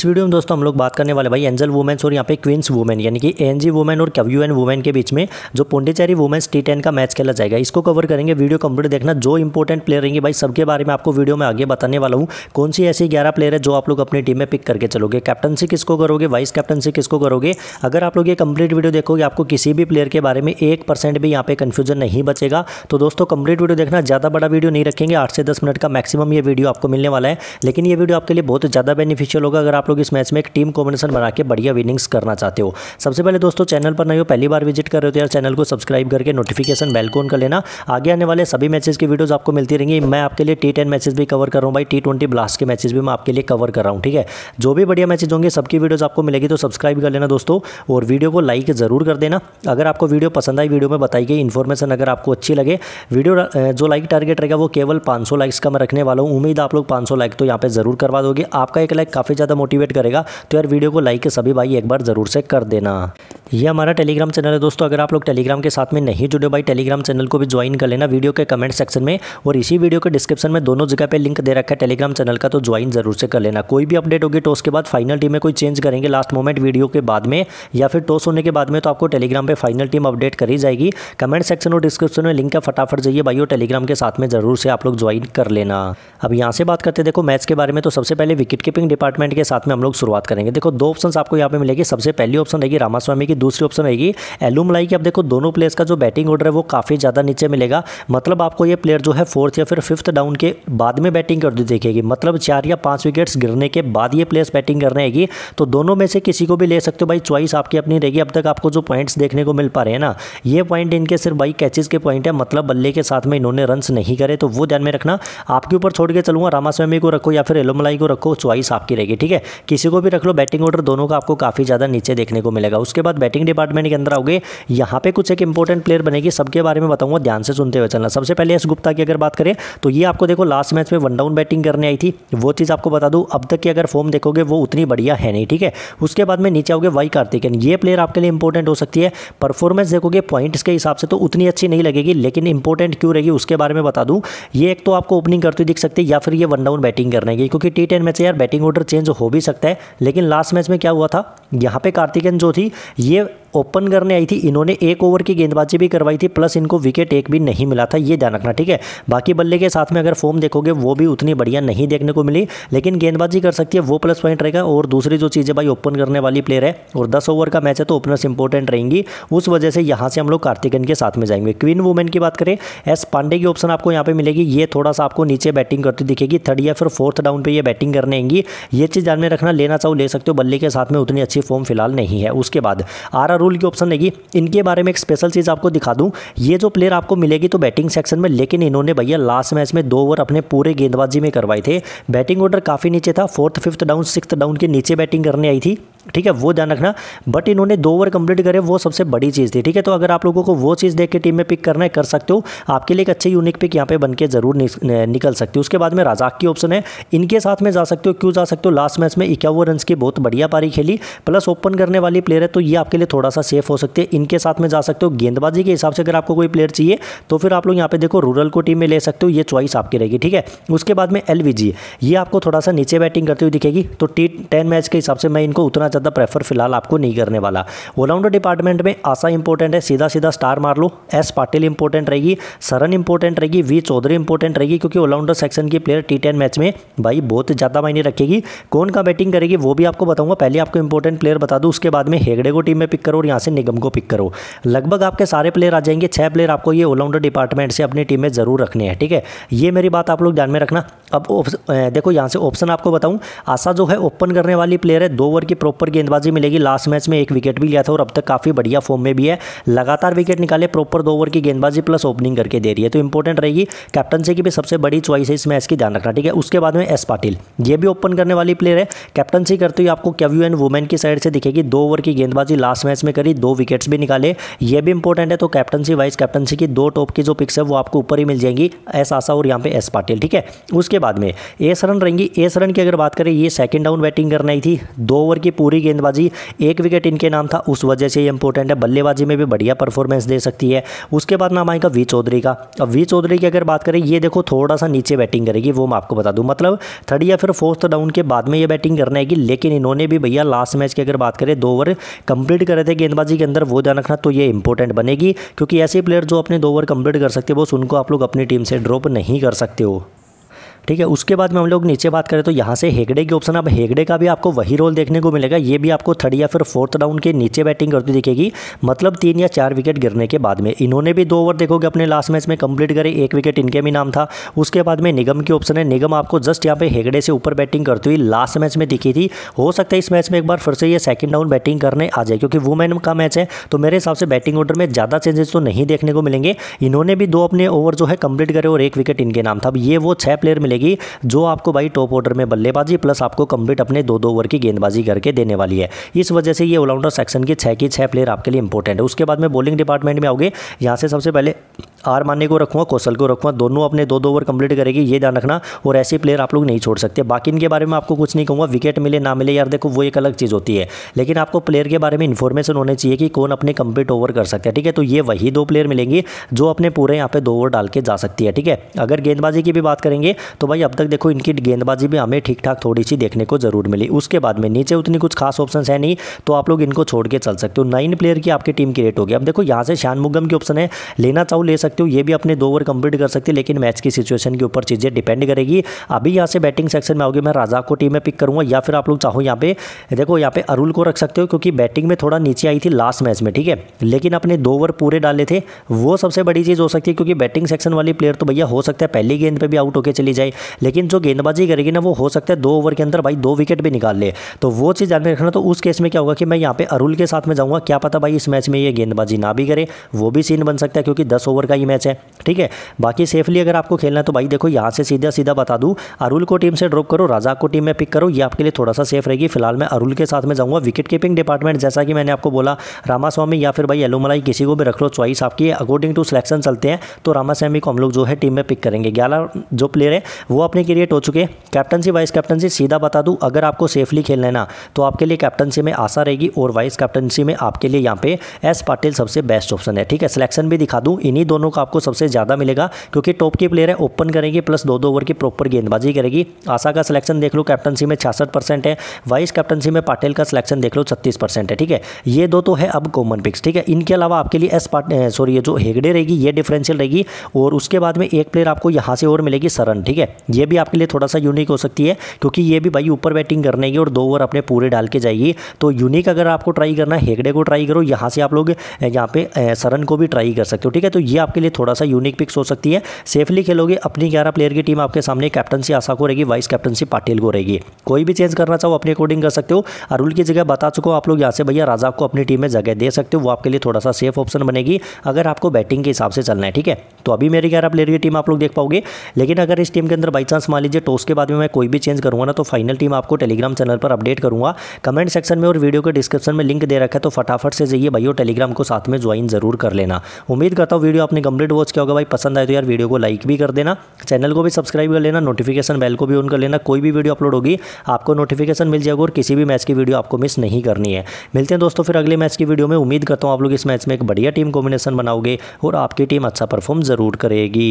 इस वीडियो में दोस्तों हम लोग बात करने वाले भाई एंजल वुमेन्स और यहाँ पे क्वींस वुमेन यानी कि एनजी वुमेन और क्यू एन वुमेन के बीच में जो पोंडेचेरी वुमेन्स टी टेन का मैच खेला जाएगा इसको कवर करेंगे वीडियो कंप्लीट देखना जो इंपॉर्टेंट प्लेयर रहेंगे भाई सबके बारे में आपको वीडियो में आगे बताने वाला हूँ कौन सी ऐसी ग्यारह प्लेयर है जो आप लोग अपनी टीम में पिक करके चलोगे कैप्टनसी किसको करोगे वाइस कैप्टनसी किसको करोगे अगर आप लोग ये कंप्लीट वीडियो देखोगे आपको किसी भी प्लेयर के बारे में एक परसेंट भी यहाँ पे कन्फ्यूजन नहीं बचेगा तो दोस्तों कंप्लीट वीडियो देखना ज़्यादा बड़ा वीडियो नहीं रखेंगे आठ से दस मिनट का मैक्सिमम ये वीडियो आपको मिलने वाला है लेकिन ये वीडियो आपके लिए बहुत ज़्यादा बेनिफिशियल होगा अगर आप लोग इस मैच में एक टीम कॉम्बिनेशन बना के बढ़िया विनिंग्स करना चाहते हो सबसे पहले दोस्तों चैनल पर नहीं हो पहली बार विजिट कर रहे हो तो यार चैनल को सब्सक्राइब करके नोटिफिकेशन बेल को ऑन कर लेना आगे आने वाले सभी मैचेस की वीडियोज़ आपको मिलती रहेंगी मैं आपके लिए टी टेन भी कवर कर रहा हूँ भाई टी ट्वेंटी ब्लास्ट के मैचेज भी मैं आपके लिए कवर कर रहा हूँ ठीक है जो भी बढ़िया मैचेज होंगे सबकी वीडियोज़ आपको मिलेगी तो सब्सक्राइब कर लेना दोस्तों और वीडियो को लाइक ज़रूर कर देना अगर आपको वीडियो पसंद आई वीडियो में बताई गई इन्फॉर्मेशन अगर आपको अच्छी लगे वीडियो जो लाइक टारगेट रहेगा वो केवल 500 लाइक्स का मैं रखने वाला हूँ उम्मीद आप लोग 500 लाइक तो यहाँ पे ज़रूर करवा दोगे आपका एक लाइक काफ़ी ज़्यादा मोटिव मोटिवेट करेगा तो यार वीडियो को लाइक सभी भाई एक बार ज़रूर से कर देना ये हमारा टेलीग्राम चैनल है दोस्तों अगर आप लोग टेलीग्राम के साथ में नहीं जुड़े भाई टेलीग्राम चैनल को भी ज्वाइन कर लेना वीडियो के कमेंट सेक्शन में और इसी वीडियो के डिस्क्रिप्शन में दोनों जगह पे लिंक दे रखा है टेलीग्राम चैनल का तो ज्वाइन जरूर से कर लेना कोई भी अपडेट होगी टॉस तो के बाद फाइनल टीम में कोई चेंज करेंगे लास्ट मोमेंट वीडियो के बाद में या फिर टॉस होने के बाद में तो आपको टेलीग्राम पर फाइनल टीम अपडेट करी जाएगी कमेंट सेक्शन और डिस्क्रिप्शन में लिंक का फटाफट जाइए भाई और टेलीग्राम के साथ में जरूर से आप लोग ज्वाइन कर लेना अब यहाँ से बात करते देखो मैच के बारे में तो सबसे पहले विकेट कीपिंग डिपार्टमेंट के साथ में हम लोग शुरुआत करेंगे देखो दो ऑप्शन आपको यहाँ पे मिलेगी सबसे पहली ऑप्शन रहेगी रामास्वामी की दूसरी ऑप्शन रहेगी एलुमलाई की अब देखो दोनों प्लेयर्स का जो बैटिंग ऑर्डर है वो काफ़ी ज़्यादा नीचे मिलेगा मतलब आपको ये प्लेयर जो है फोर्थ या फिर फिफ्थ डाउन के बाद में बैटिंग कर देखेगी मतलब चार या पाँच विकेट्स गिरने के बाद ये प्लेयर्स बैटिंग करने आएगी तो दोनों में से किसी को भी ले सकते हो भाई चॉइस आपकी अपनी रहेगी अब तक आपको जो पॉइंट्स देखने को मिल पा रहे हैं ना ये पॉइंट इनके सिर्फ भाई कैचेज के पॉइंट है मतलब बल्ले के साथ में इन्होंने रन नहीं करे तो वो ध्यान में रखना आपके ऊपर छोड़ के चलूंगा रामास्वामी को रखो या फिर एलोमलाई को रखो चॉइस आपकी रहेगी ठीक है किसी को भी रख लो बैटिंग ऑर्डर दोनों का आपको काफ़ी ज़्यादा नीचे देखने को मिलेगा उसके बाद बैटिंग डिपार्टमेंट के अंदर आओगे यहाँ पे कुछ एक इंपॉर्टेंट प्लेयर बनेगी सबके बारे में बताऊंगा ध्यान से सुनते हुए चलना सबसे पहले यश गुप्ता की अगर बात करें तो ये आपको देखो लास्ट मैच में वन डाउन बैटिंग करने आई थी वो चीज़ आपको बता दू अब तक की अगर फॉर्म देखोगे वो उतनी बढ़िया है नहीं ठीक है उसके बाद में नीचे आओगे वाई कार्तिकन ये प्लेयर आपके लिए इंपॉर्टेंट हो सकती है परफॉर्मेंस देखोगे पॉइंट्स के हिसाब से तो उतनी अच्छी नहीं लगेगी लेकिन इंपॉर्टेंट क्यों रहेगी उसके बारे में बता दूं ये एक तो आपको ओपनिंग करती दिख सकती है या फिर ये वन डाउन बैटिंग करने की क्योंकि टी टेन मैच यार बैटिंग ऑर्डर चेंज हो भी सकता है लेकिन लास्ट मैच में क्या हुआ था यहाँ पे कार्तिकेन जो थी ये ओपन करने आई थी इन्होंने एक ओवर की गेंदबाजी भी करवाई थी प्लस इनको विकेट एक भी नहीं मिला था ये ध्यान रखना ठीक है बाकी बल्ले के साथ में अगर फॉर्म देखोगे वो भी उतनी बढ़िया नहीं देखने को मिली लेकिन गेंदबाजी कर सकती है वो प्लस पॉइंट रहेगा और दूसरी जो चीज़ है भाई ओपन करने वाली प्लेयर है और दस ओवर का मैच है तो ओपनर्स इंपॉर्टेंट रहेंगी उस वजह से यहाँ से हम लोग कार्तिकन के साथ में जाएंगे क्वीन वुमेन की बात करें एस पांडे की ऑप्शन आपको यहाँ पर मिलेगी ये थोड़ा सा आपको नीचे बैटिंग करती दिखेगी थर्ड या फिर फोर्थ डाउन पर यह बैटिंग करने आएंगी ये चीज़ ध्यान में रखना लेना चाहो ले सकते हो बल्ले के साथ में उतनी अच्छी फॉर्म फिलहाल नहीं है उसके बाद आर रूल की ऑप्शन लेगी इनके बारे में एक स्पेशल चीज़ आपको दिखा दूँ ये जो प्लेयर आपको मिलेगी तो बैटिंग सेक्शन में लेकिन इन्होंने भैया लास्ट मैच में दो ओवर अपने पूरे गेंदबाजी में करवाए थे बैटिंग ऑर्डर काफ़ी नीचे था fourth fifth down six down के नीचे बैटिंग करने आई थी ठीक है वो ध्यान रखना बट इन्होंने दो ओवर कंप्लीट करे वो सबसे बड़ी चीज़ थी ठीक है तो अगर आप लोगों को वो चीज़ देख के टीम में पिक करना है कर सकते हो आपके लिए एक अच्छे यूनिक पिक यहाँ पे बन के जरूर निकल सकती है उसके बाद में राजाक की ऑप्शन है इनके साथ में जा सकते हो क्यों जा सकते हो लास्ट मैच में इक्यावन रन की बहुत बढ़िया पारी खेली प्लस ओपन करने वाली प्लेयर है तो ये आपके लिए थोड़ा सा सेफ हो सकती है इनके साथ में जा सकते हो गेंदबाजी के हिसाब से अगर आपको कोई प्लेयर चाहिए तो फिर आप लोग यहाँ पे देखो रूरल को टीम में ले सकते हो ये चॉइस आपकी रहेगी ठीक है उसके बाद में एल ये आपको थोड़ा सा नीचे बैटिंग करते हुए दिखेगी तो टी मैच के हिसाब से मैं इनको उतना ज़्यादा प्रेफर फिलहाल आपको नहीं करने वाला ऑलराउंडर डिपार्टमेंट में आशा इंपॉर्टेंट है सीधा सीधा स्टार मार लो एस पाटिल इंपॉर्टेंट रहेगी सरन इंपॉर्टेंट रहेगी वी चौधरी इंपॉर्टेंट रहेगी क्योंकि ऑलराउंडर सेक्शन की प्लेयर टी टेन मैच में भाई बहुत ज़्यादा मायने रखेगी कौन का बैटिंग करेगी वो भी आपको बताऊंगा पहले आपको इंपॉर्टेंट प्लेयर बता दूँ उसके बाद में हेगड़े को टीम में पिक करो और यहाँ से निगम को पिक करो लगभग आपके सारे प्लेयर आ जाएंगे छः प्लेयर आपको ये ऑलराउंडर डिपार्टमेंट से अपनी टीम में ज़रूर रखने हैं ठीक है ये मेरी बात आप लोग ध्यान में रखना अब देखो यहाँ से ऑप्शन आपको बताऊँ आशा जो है ओपन करने वाली प्लेयर है दो ओवर की प्रॉपर प्रॉपर गेंदबाजी मिलेगी लास्ट मैच में एक विकेट भी लिया था और अब तक काफ़ी बढ़िया फॉर्म में भी है लगातार विकेट निकाले प्रॉपर दो ओवर की गेंदबाजी प्लस ओपनिंग करके दे रही है तो इंपॉर्टेंट रहेगी कैप्टनसी की भी सबसे बड़ी चॉइस है इस मैच की ध्यान रखना ठीक है उसके बाद में एस पाटिल ये भी ओपन करने वाली प्लेयर है कैप्टनसी करते हुए आपको केव्यू एंड वुमेन की साइड से दिखेगी दो ओवर की गेंदबाजी लास्ट मैच में करी दो विकेट्स भी निकाले ये भी इंपॉर्टेंट है तो कैप्टनसी वाइस कैप्टनसी की दो टॉप की जो पिक्स है वो आपको ऊपर ही मिल जाएंगी एस आशा और यहाँ पे एस पाटिल ठीक है उसके बाद में एस रन रहेंगी एस रन की अगर बात करें ये सेकंड डाउन बैटिंग करना ही थी दो ओवर की पूरी गेंदबाजी एक विकेट इनके नाम था उस वजह से ये इंपॉर्टेंट है बल्लेबाजी में भी बढ़िया परफॉर्मेंस दे सकती है उसके बाद नाम आएगा वी चौधरी का अब वी चौधरी की अगर बात करें ये देखो थोड़ा सा नीचे बैटिंग करेगी वो मैं आपको बता दूँ मतलब थर्ड या फिर फोर्थ डाउन के बाद में ये बैटिंग करने आएगी लेकिन इन्होंने भी भैया लास्ट मैच की अगर बात करें दो ओवर कंप्लीट करे थे गेंदबाजी के अंदर वो ध्यान रखना तो ये इंपॉर्टेंट बनेगी क्योंकि ऐसे प्लेयर जो अपने दो ओवर कंप्लीट कर सकते हैं बस उनको आप लोग अपनी टीम से ड्रॉप नहीं कर सकते हो ठीक है उसके बाद में हम लोग नीचे बात करें तो यहाँ से हेगड़े की ऑप्शन अब हेगड़े का भी आपको वही रोल देखने को मिलेगा ये भी आपको थर्ड या फिर फोर्थ राउंड के नीचे बैटिंग करती दिखेगी मतलब तीन या चार विकेट गिरने के बाद में इन्होंने भी दो ओवर देखोगे अपने लास्ट मैच में कंप्लीट करे एक विकेट इनके भी नाम था उसके बाद में निगम की ऑप्शन है निगम आपको जस्ट यहाँ पे हेगड़े से ऊपर बैटिंग करती हुई लास्ट मैच में दिखी थी हो सकता है इस मैच में एक बार फिर से ये सेकंड राउंड बैटिंग करने आ जाए क्योंकि वुमेन का मैच है तो मेरे हिसाब से बैटिंग ऑर्डर में ज़्यादा चेंजेस तो नहीं देखने को मिलेंगे इन्होंने भी दो अपने ओवर जो है कंप्लीट करे और एक विकेट इनके नाम था अब ये वो छह प्लेयर मिलेगा मिलेगी जो आपको भाई टॉप ऑर्डर में बल्लेबाजी प्लस आपको कंप्लीट अपने दो दो ओवर की गेंदबाजी करके देने वाली है इस वजह से ये ऑलराउंडर सेक्शन के छह की छह प्लेयर आपके लिए इंपॉर्टेंट है उसके बाद में बॉलिंग डिपार्टमेंट में आओगे यहाँ से सबसे पहले आर माने को रखूँगा कौशल को रखूँगा दोनों अपने दो दो ओवर कंप्लीट करेगी ये ध्यान रखना और ऐसे प्लेयर आप लोग नहीं छोड़ सकते बाकी इनके बारे में आपको कुछ नहीं कहूँगा विकेट मिले ना मिले यार देखो वो एक अलग चीज़ होती है लेकिन आपको प्लेयर के बारे में इन्फॉर्मेशन होनी चाहिए कि कौन अपने कंप्लीट ओवर कर सकता है ठीक है तो ये वही दो प्लेयर मिलेंगी जो अपने पूरे यहाँ पे दो ओवर डाल के जा सकती है ठीक है अगर गेंदबाजी की भी बात करेंगे तो भाई अब तक देखो इनकी गेंदबाजी भी हमें ठीक ठाक थोड़ी सी देखने को जरूर मिली उसके बाद में नीचे उतनी कुछ खास ऑप्शन है नहीं तो आप लोग इनको छोड़ के चल सकते हो नाइन प्लेयर की आपकी टीम क्रिएट होगी अब देखो यहाँ से शान मुगम की ऑप्शन है लेना चाहो ले सकते सकते हो ये भी अपने दो ओवर कंप्लीट कर सकते हैं लेकिन मैच की सिचुएशन के ऊपर चीज़ें डिपेंड करेगी अभी यहाँ से बैटिंग सेक्शन में आओगे मैं राजा को टीम में पिक करूंगा या फिर आप लोग चाहो यहाँ पे देखो यहाँ पे अरुल को रख सकते हो क्योंकि बैटिंग में थोड़ा नीचे आई थी लास्ट मैच में ठीक है लेकिन अपने दो ओवर पूरे डाले थे वो सबसे बड़ी चीज़ हो सकती है क्योंकि बैटिंग सेक्शन वाली प्लेयर तो भैया हो सकता है पहली गेंद पर भी आउट होकर चली जाए लेकिन जो गेंदबाजी करेगी ना वो हो सकता है दो ओवर के अंदर भाई दो विकेट भी निकाल ले तो वो चीज़ ध्यान में रखना तो उस केस में क्या होगा कि मैं यहाँ पे अरुल के साथ में जाऊँगा क्या पता भाई इस मैच में ये गेंदबाजी ना भी करे वो भी सीन बन सकता है क्योंकि दस ओवर का मैच है ठीक है बाकी सेफली अगर आपको खेलना है तो भाई देखो यहाँ से सीधा सीधा बता दूँ अरुल को टीम से ड्रॉप करो राजा को टीम में पिक करो ये आपके लिए थोड़ा सा सेफ रहेगी फिलहाल मैं अरुल के साथ में जाऊँगा विकेट कीपिंग डिपार्टमेंट जैसा कि मैंने आपको बोला रामास्वामी या फिर भाई एलोमलाई किसी को भी रख लो चॉइस आपकी अकॉर्डिंग टू सिलेक्शन चलते हैं तो रामास्वामी को हम लोग जो है टीम में पिक करेंगे ग्यारह जो प्लेयर है वो अपने क्रिएट हो चुके कैप्टनसी वाइस कैप्टनसी सीधा बता दूँ अगर आपको सेफली खेलना है ना तो आपके लिए कैप्टनसी में आशा रहेगी और वाइस कैप्टनसी में आपके लिए यहाँ पे एस पाटिल सबसे बेस्ट ऑप्शन है ठीक है सिलेक्शन भी दिखा दूँ इन्हीं दोनों दोनों का आपको सबसे ज़्यादा मिलेगा क्योंकि टॉप की प्लेयर है ओपन करेगी प्लस दो दो ओवर की प्रॉपर गेंदबाजी करेगी आशा का सिलेक्शन देख लो कैप्टनसी में छियासठ है वाइस कैप्टनसी में पाटिल का सिलेक्शन देख लो छत्तीस है ठीक है ये दो तो है अब कॉमन पिक्स ठीक है इनके अलावा आपके लिए एस पाट सॉरी ये जो हेगडे रहेगी ये डिफरेंशियल रहेगी और उसके बाद में एक प्लेयर आपको यहाँ से ओवर मिलेगी सरन ठीक है ये भी आपके लिए थोड़ा सा यूनिक हो सकती है क्योंकि ये भी भाई ऊपर बैटिंग करने की और दो ओवर अपने पूरे डाल के जाएगी तो यूनिक अगर आपको ट्राई करना है हेगडे को ट्राई करो यहाँ से आप लोग यहाँ पे सरन को भी ट्राई कर सकते हो ठीक है तो ये आपके आपके लिए थोड़ा सा यूनिक पिक्स हो सकती है सेफली खेलोगे अपनी ग्यारह प्लेयर की टीम आपके सामने कैप्टनसी आशा को रहेगी वाइस कैप्टनसी पाटिल को रहेगी कोई भी चेंज करना चाहो अपने अकॉर्डिंग कर सकते हो अरुल की जगह बता हूँ आप लोग यहाँ से भैया राजा को अपनी टीम में जगह दे सकते हो वो आपके लिए थोड़ा सा सेफ ऑप्शन बनेगी अगर आपको बैटिंग के हिसाब से चलना है ठीक है तो अभी मेरी ग्यारह प्लेयर की टीम आप लोग देख पाओगे लेकिन अगर इस टीम के अंदर बाई चांस मान लीजिए टॉस के बाद में मैं कोई भी चेंज करूँगा ना तो फाइनल टीम आपको टेलीग्राम चैनल पर अपडेट करूँगा कमेंट सेक्शन में और वीडियो के डिस्क्रिप्शन में लिंक दे रखा है तो फटाफट से जाइए भाई टेलीग्राम को साथ में ज्वाइन जरूर कर लेना उम्मीद करता हूँ वीडियो आपने कंप्लीट वॉच किया होगा भाई पसंद आए तो यार वीडियो को लाइक भी कर देना चैनल को भी सब्सक्राइब कर लेना नोटिफिकेशन बेल को भी ऑन कर लेना कोई भी वीडियो अपलोड होगी आपको नोटिफिकेशन मिल जाएगा और किसी भी मैच की वीडियो आपको मिस नहीं करनी है मिलते हैं दोस्तों फिर अगले मैच की वीडियो में उम्मीद करता हूँ आप लोग इस मैच में एक बढ़िया टीम कॉम्बिनेशन बनाओगे और आपकी टीम अच्छा परफॉर्म ज़रूर करेगी